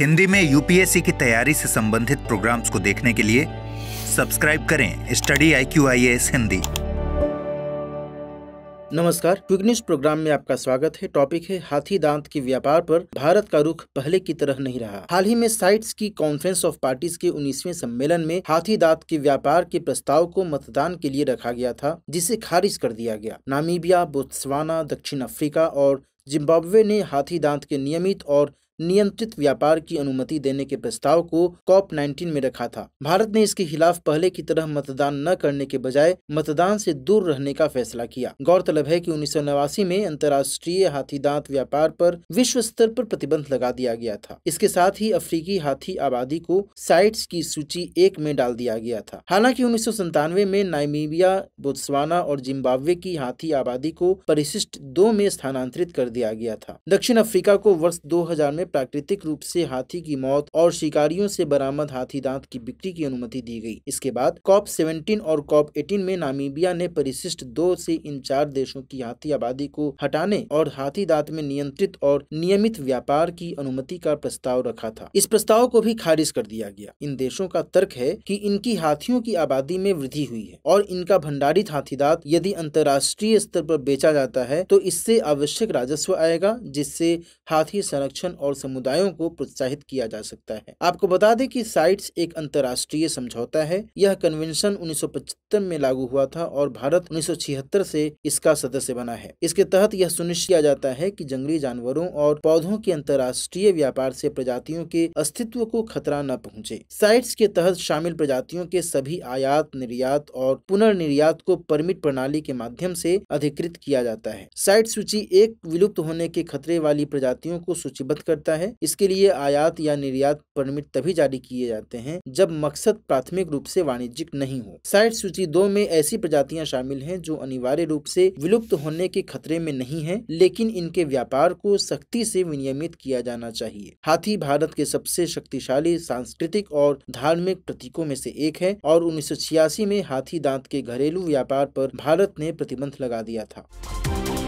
हिंदी में यूपीएससी की तैयारी से संबंधित प्रोग्राम्स को देखने के लिए सब्सक्राइब करें study I Q I S Hindi नमस्कार क्विक न्यूज प्रोग्राम में आपका स्वागत है टॉपिक है हाथी दांत के व्यापार पर भारत का रुख पहले की तरह नहीं रहा हाल ही में साइट्स की कॉन्फ्रेंस ऑफ पार्टीज के उन्नीसवे सम्मेलन में हाथी दांत के व्यापार के प्रस्ताव को मतदान के लिए रखा गया था जिसे खारिज कर दिया गया नामीबिया बोत्सवाना दक्षिण अफ्रीका और जिम्बाब्वे ने हाथी दांत के नियमित और नियंत्रित व्यापार की अनुमति देने के प्रस्ताव को कॉप 19 में रखा था भारत ने इसके खिलाफ पहले की तरह मतदान न करने के बजाय मतदान से दूर रहने का फैसला किया गौरतलब है कि उन्नीस में अंतर्राष्ट्रीय हाथी दांत व्यापार पर विश्व स्तर पर प्रतिबंध लगा दिया गया था इसके साथ ही अफ्रीकी हाथी आबादी को साइट की सूची एक में डाल दिया गया था हालांकि उन्नीस में नाइमीबिया बोत्सवाना और जिम्बाब्वे की हाथी आबादी को परिशिष्ट दो में स्थानांतरित कर दिया गया था दक्षिण अफ्रीका को वर्ष दो में प्राकृतिक रूप से हाथी की मौत और शिकारियों से बरामद हाथी दांत की बिक्री की अनुमति दी गई इसके बाद कॉप 17 और कॉप 18 में नामीबिया ने परिशिष्ट दो से इन चार देशों की हाथी आबादी को हटाने और हाथी दांत में नियंत्रित और नियमित व्यापार की अनुमति का प्रस्ताव रखा था इस प्रस्ताव को भी खारिज कर दिया गया इन देशों का तर्क है की इनकी हाथियों की आबादी में वृद्धि हुई है और इनका भंडारित हाथी दांत यदि अंतर्राष्ट्रीय स्तर पर बेचा जाता है तो इससे आवश्यक राजस्व आएगा जिससे हाथी संरक्षण और समुदायों को प्रोत्साहित किया जा सकता है आपको बता दें कि साइट्स एक अंतर्राष्ट्रीय समझौता है यह कन्वेंशन उन्नीस में लागू हुआ था और भारत उन्नीस से इसका सदस्य बना है इसके तहत यह सुनिश्चित किया जाता है कि जंगली जानवरों और पौधों के अंतर्राष्ट्रीय व्यापार से प्रजातियों के अस्तित्व को खतरा न पहुंचे साइट्स के तहत शामिल प्रजातियों के सभी आयात निर्यात और पुनर्निर्यात को परमिट प्रणाली के माध्यम से अधिकृत किया जाता है साइट सूची एक विलुप्त होने के खतरे वाली प्रजातियों को सूचीबद्ध करता सकता है इसके लिए आयात या निर्यात परमिट तभी जारी किए जाते हैं जब मकसद प्राथमिक रूप से वाणिज्यिक नहीं हो साइट सूची दो में ऐसी प्रजातियां शामिल हैं जो अनिवार्य रूप से विलुप्त होने के खतरे में नहीं है लेकिन इनके व्यापार को सख्ती से विनियमित किया जाना चाहिए हाथी भारत के सबसे शक्तिशाली सांस्कृतिक और धार्मिक प्रतीकों में से एक है और उन्नीस में हाथी दांत के घरेलू व्यापार पर भारत ने प्रतिबंध लगा दिया था